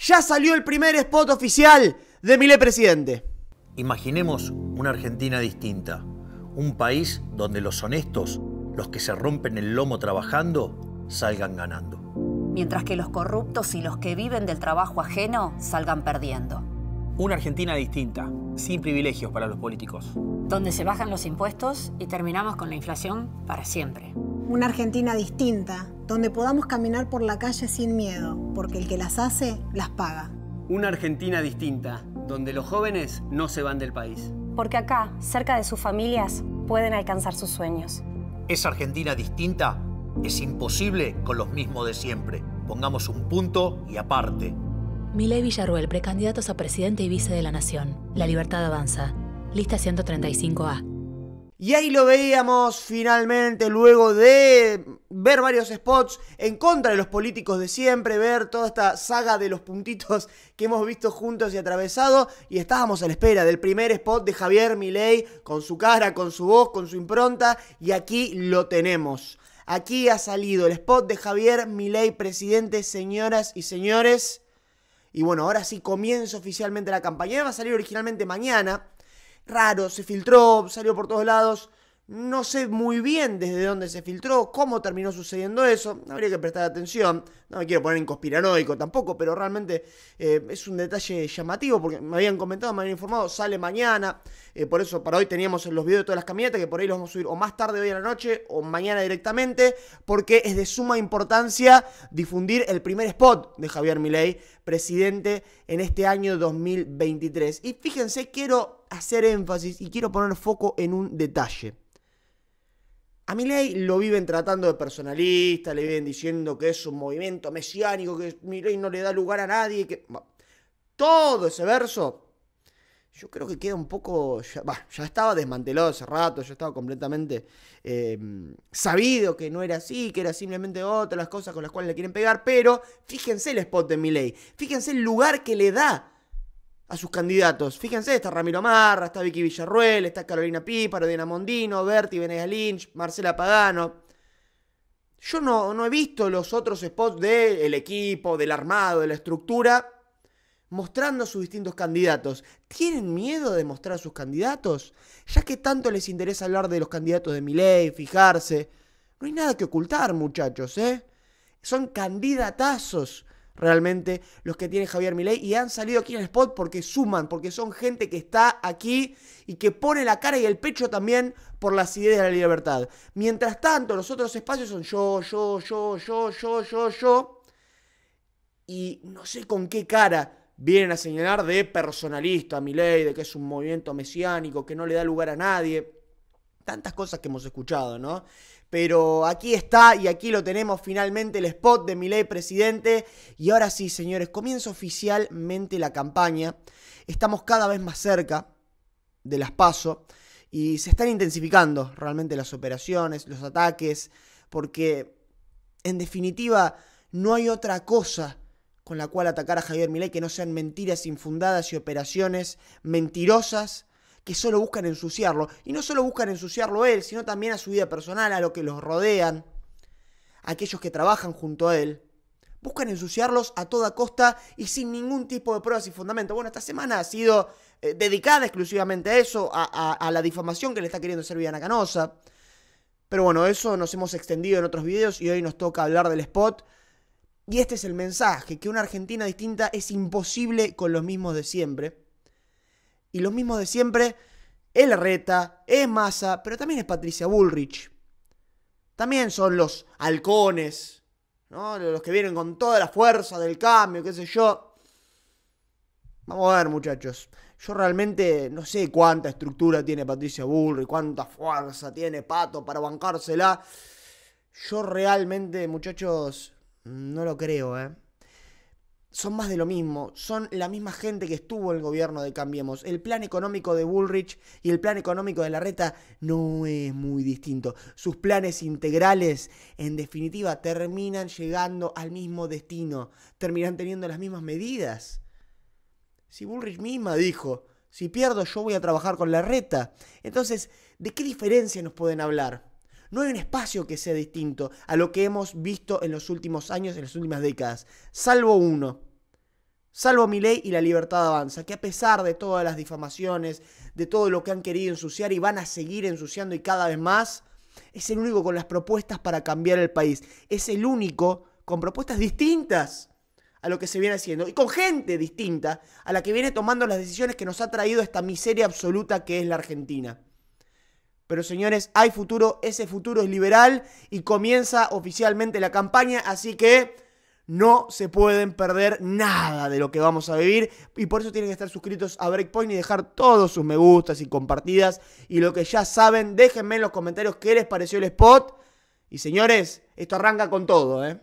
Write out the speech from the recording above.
Ya salió el primer spot oficial de Mile Presidente. Imaginemos una Argentina distinta, un país donde los honestos, los que se rompen el lomo trabajando, salgan ganando. Mientras que los corruptos y los que viven del trabajo ajeno salgan perdiendo. Una Argentina distinta, sin privilegios para los políticos. Donde se bajan los impuestos y terminamos con la inflación para siempre. Una Argentina distinta, donde podamos caminar por la calle sin miedo, porque el que las hace, las paga. Una Argentina distinta, donde los jóvenes no se van del país. Porque acá, cerca de sus familias, pueden alcanzar sus sueños. Esa Argentina distinta es imposible con los mismos de siempre. Pongamos un punto y aparte. Milei Villarruel, precandidatos a presidente y vice de la Nación. La libertad avanza. Lista 135A. Y ahí lo veíamos finalmente, luego de ver varios spots en contra de los políticos de siempre, ver toda esta saga de los puntitos que hemos visto juntos y atravesado, y estábamos a la espera del primer spot de Javier Milei, con su cara, con su voz, con su impronta, y aquí lo tenemos. Aquí ha salido el spot de Javier Milei, presidente, señoras y señores. Y bueno, ahora sí comienza oficialmente la campaña. Va a salir originalmente mañana, raro, se filtró, salió por todos lados. No sé muy bien desde dónde se filtró, cómo terminó sucediendo eso. Habría que prestar atención. No me quiero poner en conspiranoico tampoco, pero realmente eh, es un detalle llamativo porque me habían comentado, me habían informado, sale mañana. Eh, por eso para hoy teníamos los videos de todas las camionetas que por ahí los vamos a subir o más tarde hoy en la noche o mañana directamente porque es de suma importancia difundir el primer spot de Javier Milei, presidente en este año 2023. Y fíjense, quiero hacer énfasis y quiero poner foco en un detalle. A Milei lo viven tratando de personalista, le viven diciendo que es un movimiento mesiánico, que Milei no le da lugar a nadie, que... todo ese verso, yo creo que queda un poco... Ya, estaba desmantelado hace rato, ya estaba completamente em, sabido que no era así, que era simplemente otras las cosas con las cuales le quieren pegar, pero fíjense el spot de Milei, fíjense el lugar que le da a sus candidatos. Fíjense, está Ramiro Marra, está Vicky Villarruel, está Carolina Píparo, Diana Mondino, Berti Venegas Lynch, Marcela Pagano. Yo no, no he visto los otros spots del equipo, del armado, de la estructura, mostrando a sus distintos candidatos. ¿Tienen miedo de mostrar a sus candidatos? Ya que tanto les interesa hablar de los candidatos de Miley, fijarse. No hay nada que ocultar, muchachos, ¿eh? Son candidatazos realmente los que tiene Javier Milei y han salido aquí en el spot porque suman, porque son gente que está aquí y que pone la cara y el pecho también por las ideas de la libertad. Mientras tanto, los otros espacios son yo, yo, yo, yo, yo, yo, yo. Y no sé con qué cara vienen a señalar de personalista a Milei, de que es un movimiento mesiánico, que no le da lugar a nadie. Tantas cosas que hemos escuchado, ¿no? Pero aquí está y aquí lo tenemos finalmente el spot de Milei presidente. Y ahora sí, señores, comienza oficialmente la campaña. Estamos cada vez más cerca de las PASO y se están intensificando realmente las operaciones, los ataques, porque en definitiva no hay otra cosa con la cual atacar a Javier Milei que no sean mentiras infundadas y operaciones mentirosas que solo buscan ensuciarlo. Y no solo buscan ensuciarlo él, sino también a su vida personal, a lo que los rodean, a aquellos que trabajan junto a él. Buscan ensuciarlos a toda costa y sin ningún tipo de pruebas y fundamento. Bueno, esta semana ha sido eh, dedicada exclusivamente a eso, a, la difamación que le está queriendo hacer Viviana Canosa. Pero bueno, eso nos hemos extendido en otros videos y hoy nos toca hablar del spot. Y este es el mensaje, que una Argentina distinta es imposible con los mismos de siempre. Y los mismos de siempre, es Reta, es Massa, pero también es Patricia Bullrich. También son los halcones, ¿no? Los que vienen con toda la fuerza del cambio, qué sé yo. Vamos a ver, muchachos. Yo realmente no sé cuánta estructura tiene Patricia Bullrich, cuánta fuerza tiene Pato para bancársela. Yo realmente, muchachos, no lo creo, ¿eh? son más de lo mismo, son la misma gente que estuvo en el gobierno de Cambiemos. El plan económico de Bullrich y el plan económico de Larreta no es muy distinto. Sus planes integrales, en definitiva, terminan llegando al mismo destino, terminan teniendo las mismas medidas. Si Bullrich misma dijo, si pierdo yo voy a trabajar con Larreta, entonces, ¿de qué diferencia nos pueden hablar? No hay un espacio que sea distinto a lo que hemos visto en los últimos años, en las últimas décadas, salvo uno. Salvo mi ley y la libertad avanza, que a pesar de todas las difamaciones, de todo lo que han querido ensuciar y van a seguir ensuciando y cada vez más, es el único con las propuestas para cambiar el país. Es el único con propuestas distintas a lo que se viene haciendo y con gente distinta a la que viene tomando las decisiones que nos ha traído esta miseria absoluta que es la Argentina. Pero señores, hay futuro, ese futuro es liberal y comienza oficialmente la campaña, así que no se pueden perder nada de lo que vamos a vivir y por eso tienen que estar suscritos a Breakpoint y dejar todos sus me gustas y compartidas y lo que ya saben, déjenme en los comentarios qué les pareció el spot. Y señores, esto arranca con todo, ¿eh?